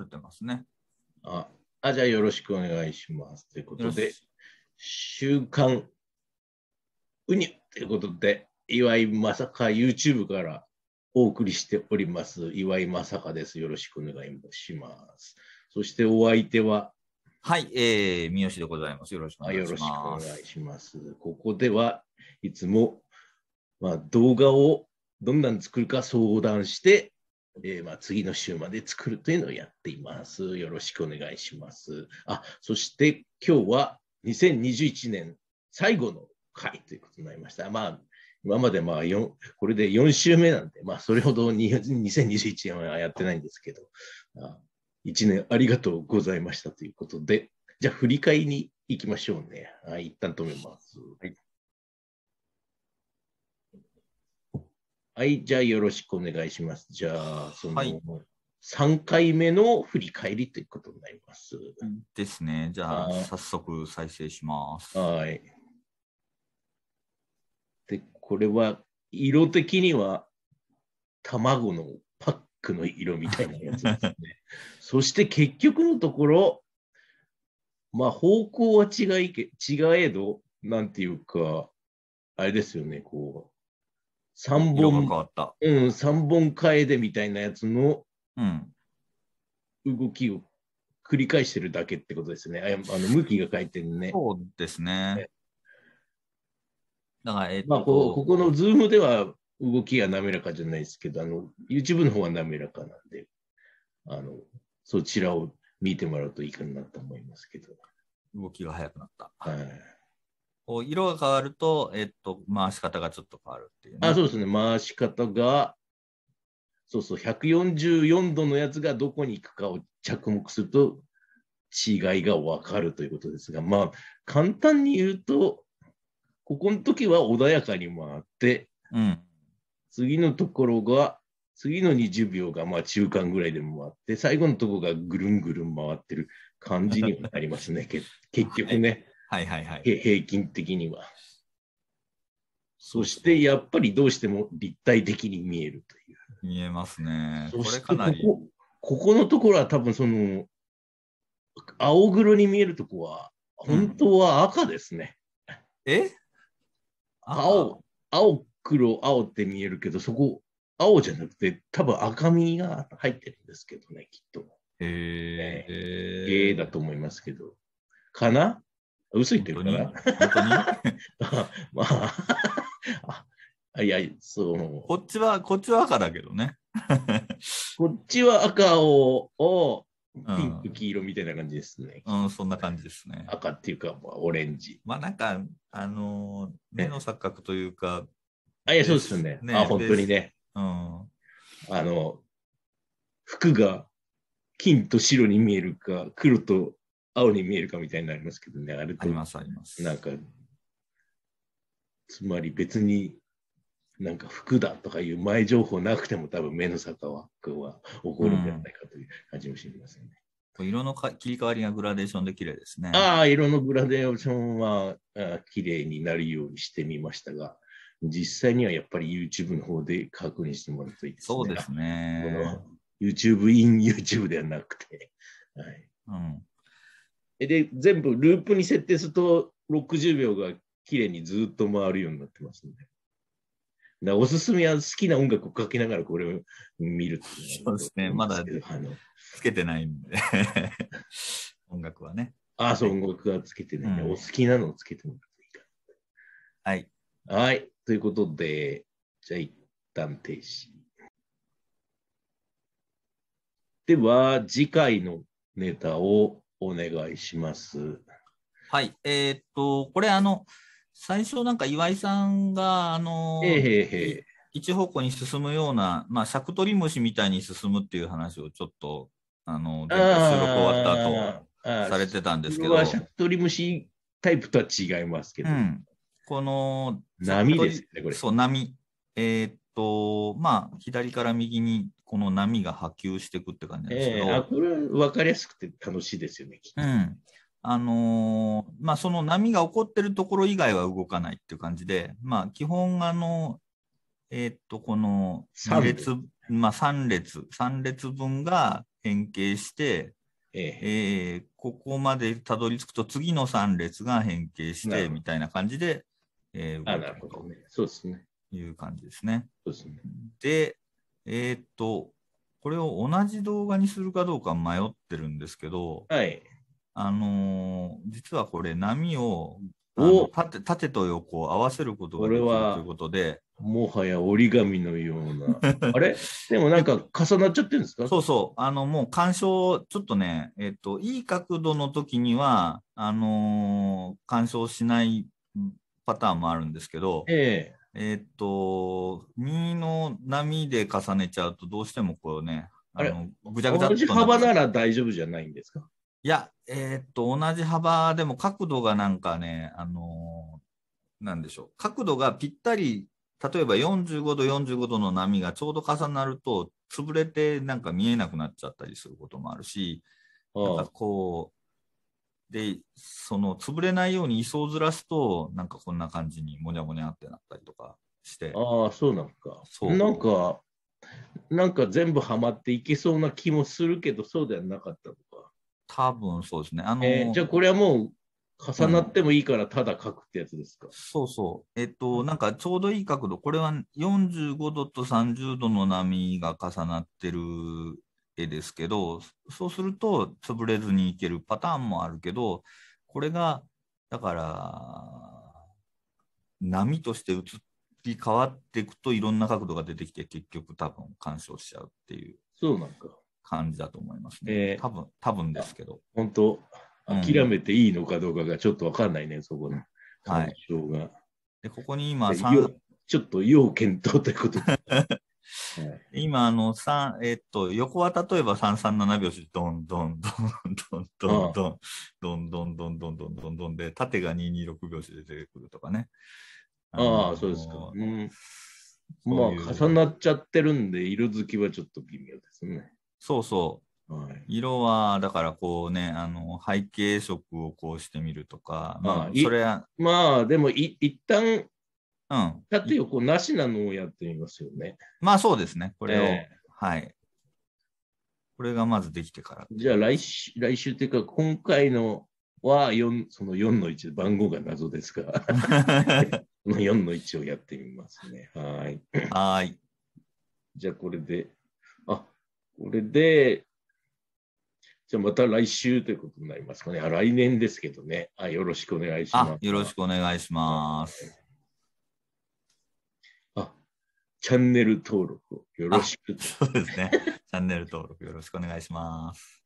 れてますね。ああじゃあよろしくお願いします。ということで、週刊ウニということで、岩井まさか YouTube からお送りしております。岩井まさかです。よろしくお願いします。そしてお相手ははい、えー、三好でございます。よろしくお願いします。よろしくお願いします。ここではいつも、まあ、動画をどんなの作るか相談して、えー、まあ、次の週まで作るというのをやっています。よろしくお願いします。あそして今日は2021年最後の回ということになりました。まあ今までまあ4、これで4週目なんで、まあそれほど2021年はやってないんですけど、あ1年ありがとうございましたということで、じゃあ振り返りに行きましょうね。はい、一旦止めます。はいはい、じゃあよろしくお願いします。じゃあ、その、3回目の振り返りということになります。ですね。じゃあ、早速再生します。はい。で、これは、色的には、卵のパックの色みたいなやつですね。そして結局のところ、まあ、方向は違いけ違えど、なんていうか、あれですよね、こう、3本、変わったうん、三本楓えでみたいなやつの動きを繰り返してるだけってことですね。ああの向きが変えてるね。そうですね。だから、えっと、まあこ、ここのズームでは動きが滑らかじゃないですけど、あの、YouTube の方は滑らかなんで、あの、そちらを見てもらうといいかなと思いますけど。動きが速くなった。はい。こう色が変わると、えっと、回し方がちょっと変わるっていう、ね、あ、そうですね。回し方が、そうそう、144度のやつがどこに行くかを着目すると、違いが分かるということですが、まあ、簡単に言うと、ここの時は穏やかに回って、うん、次のところが、次の20秒がまあ中間ぐらいで回って、最後のところがぐるんぐるん回ってる感じにはなりますね、結局ね。はいはいはい。平均的には。そしてやっぱりどうしても立体的に見えるという。見えますね。こしかここ。ここのところは多分その、青黒に見えるとこは、本当は赤ですね。うん、え青、青、黒、青って見えるけど、そこ、青じゃなくて、多分赤みが入ってるんですけどね、きっと。へえー。えー、だと思いますけど。かな薄いってるかな本当に まあ、あ、いや、そう。こっちは、こっちは赤だけどね。こっちは赤を、をピンク、黄色みたいな感じですね。うん、うん、そんな感じですね。赤っていうか、まあ、オレンジ。まあなんか、あのー、目の錯覚というか。あ、いや、そうですよね。ねあ、本当にね。うん。あの、服が金と白に見えるか、黒と青に見えるかみたいになりますけどね、あれあります、あります。なんか、つまり別になんか服だとかいう前情報なくても多分目の坂はは起こるんじゃないかという感じもしますね。うん、色の切り替わりがグラデーションで綺麗ですね。ああ、色のグラデーションはあ綺麗になるようにしてみましたが、実際にはやっぱり YouTube の方で確認してもらうといいですね。そうですね。YouTube in YouTube ではなくて、で、全部ループに設定すると60秒が綺麗にずっと回るようになってますんで。なおすすめは好きな音楽をかけながらこれを見るそうですね、まだつけてないんで、音楽はね。ああ、そう、音楽はつけてない、ね、うん、お好きなのをつけてもらっていいかはい。はい。ということで、じゃあ一旦停止。では、次回のネタをお願いします。はい、えー、っと、これ、あの、最初なんか岩井さんが、あの、えー、一方向に進むような、まあ、尺取り虫みたいに進むっていう話をちょっと、あの、収録終わった後、されてたんですけど。尺取り虫タイプとは違いますけど。うん、この、波ですね、これ。そう、波。えー、っと、まあ、左から右にこの波が波及していくって感じなんですけど、えー、これ分かりやすくて楽しいですよね、うん、あのー、まあ、その波が起こってるところ以外は動かないっていう感じで、まあ、基本あの、えー、っとこの2列3列,、まあ、3, 列三列分が変形して、ええー、ここまでたどり着くと次の3列が変形してみたいな感じで、えー、動いてという感じですね。そうですねでえっ、と、これを同じ動画にするかどうか迷ってるんですけど、はい。あのー、実はこれ波を縦縦と横を合わせることができるということで。もはや折り紙のような。あれでもなんか重なっちゃってるんですかそうそう。あのもう干渉、ちょっとね、えっ、と、いい角度の時には、あのー、干渉しないパターンもあるんですけど、えええー、っと、2の波で重ねちゃうと、どうしてもこうね、あのぐちゃぐちゃ同じ幅なら大丈夫じゃないんですかいや、えー、っと、同じ幅でも角度がなんかね、あのー、なんでしょう、角度がぴったり、例えば45度、45度の波がちょうど重なると、潰れてなんか見えなくなっちゃったりすることもあるし、なんかこう、で、その潰れないように位相ずらすと、なんかこんな感じにもにゃもにゃってなったりとかして。ああ、そうなんか。そうなんか、なんか全部はまっていけそうな気もするけど、そうではなかったのか。多分そうですね。あのえー、じゃあこれはもう重なってもいいからただ書くってやつですか、うん、そうそう。えっと、なんかちょうどいい角度、これは45度と30度の波が重なってる絵ですけどそうすると潰れずにいけるパターンもあるけどこれがだから波として移り変わっていくといろんな角度が出てきて結局多分干渉しちゃうっていう感じだと思いますね。えー、多分多分ですけど。本当諦めていいのかどうかがちょっと分かんないね、うん、そこの干渉が。はい、でここに今ちょっと要検討ということ 今、あの、三、えっと、横は例えば三三七拍子、どんどんどんどんどんどん、どんどんどんどんどんどんどんで、縦が二二六拍子で出てくるとかね。ああ、そうですか。うん。まあ、重なっちゃってるんで、色づきはちょっと微妙ですね。そうそう。はい、色は、だからこうね、あの背景色をこうしてみるとか、まあ、それは。まあ、でもい、一旦うん。例えこう、なしなのをやってみますよね。まあそうですね。これを、えー、はい。これがまずできてから。じゃあ来週、来週っていうか、今回のは4、その4の1、番号が謎ですが、この4の1をやってみますね。はい。はい。じゃあこれで、あ、これで、じゃあまた来週ということになりますかね。あ来年ですけどね。あよろしくお願いします。よろしくお願いします。チャンネル登録をよろしく。そうですね。チャンネル登録よろしくお願いします。